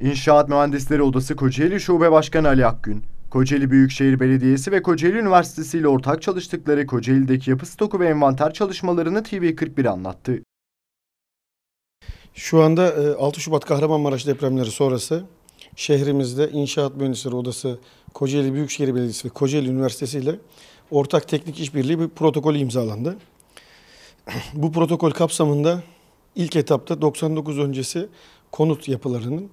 İnşaat Mühendisleri Odası Kocaeli Şube Başkanı Ali Akgün, Kocaeli Büyükşehir Belediyesi ve Kocaeli Üniversitesi ile ortak çalıştıkları Kocaeli'deki yapı stoku ve envanter çalışmalarını TV41 anlattı. Şu anda 6 e, Şubat Kahramanmaraş depremleri sonrası şehrimizde İnşaat Mühendisleri Odası Kocaeli Büyükşehir Belediyesi ve Kocaeli Üniversitesi ile ortak teknik işbirliği bir protokol imzalandı. Bu protokol kapsamında ilk etapta 99 öncesi konut yapılarının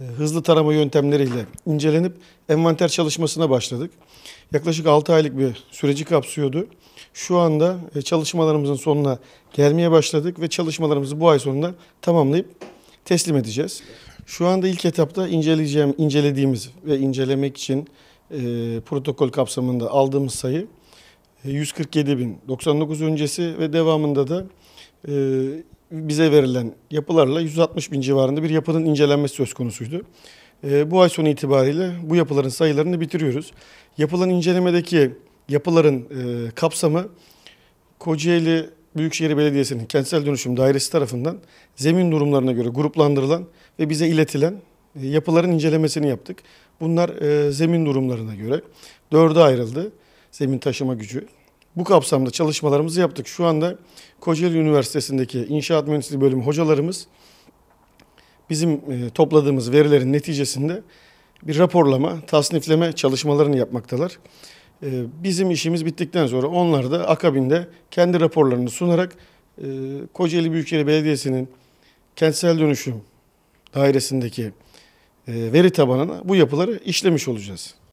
e, hızlı tarama yöntemleriyle incelenip envanter çalışmasına başladık. Yaklaşık 6 aylık bir süreci kapsıyordu. Şu anda e, çalışmalarımızın sonuna gelmeye başladık ve çalışmalarımızı bu ay sonunda tamamlayıp teslim edeceğiz. Şu anda ilk etapta inceleyeceğim, incelediğimiz ve incelemek için e, protokol kapsamında aldığımız sayı 147.099 e, öncesi ve devamında da e, bize verilen yapılarla 160 bin civarında bir yapının incelenmesi söz konusuydu. Ee, bu ay sonu itibariyle bu yapıların sayılarını bitiriyoruz. Yapılan incelemedeki yapıların e, kapsamı Kocaeli Büyükşehir Belediyesi'nin kentsel dönüşüm dairesi tarafından zemin durumlarına göre gruplandırılan ve bize iletilen e, yapıların incelemesini yaptık. Bunlar e, zemin durumlarına göre dörde ayrıldı zemin taşıma gücü. Bu kapsamda çalışmalarımızı yaptık. Şu anda Kocaeli Üniversitesi'ndeki İnşaat Mühendisliği bölümü hocalarımız bizim e, topladığımız verilerin neticesinde bir raporlama, tasnifleme çalışmalarını yapmaktalar. E, bizim işimiz bittikten sonra onlar da akabinde kendi raporlarını sunarak e, Kocaeli Büyükşehir Belediyesi'nin kentsel dönüşüm dairesindeki veri tabanına bu yapıları işlemiş olacağız.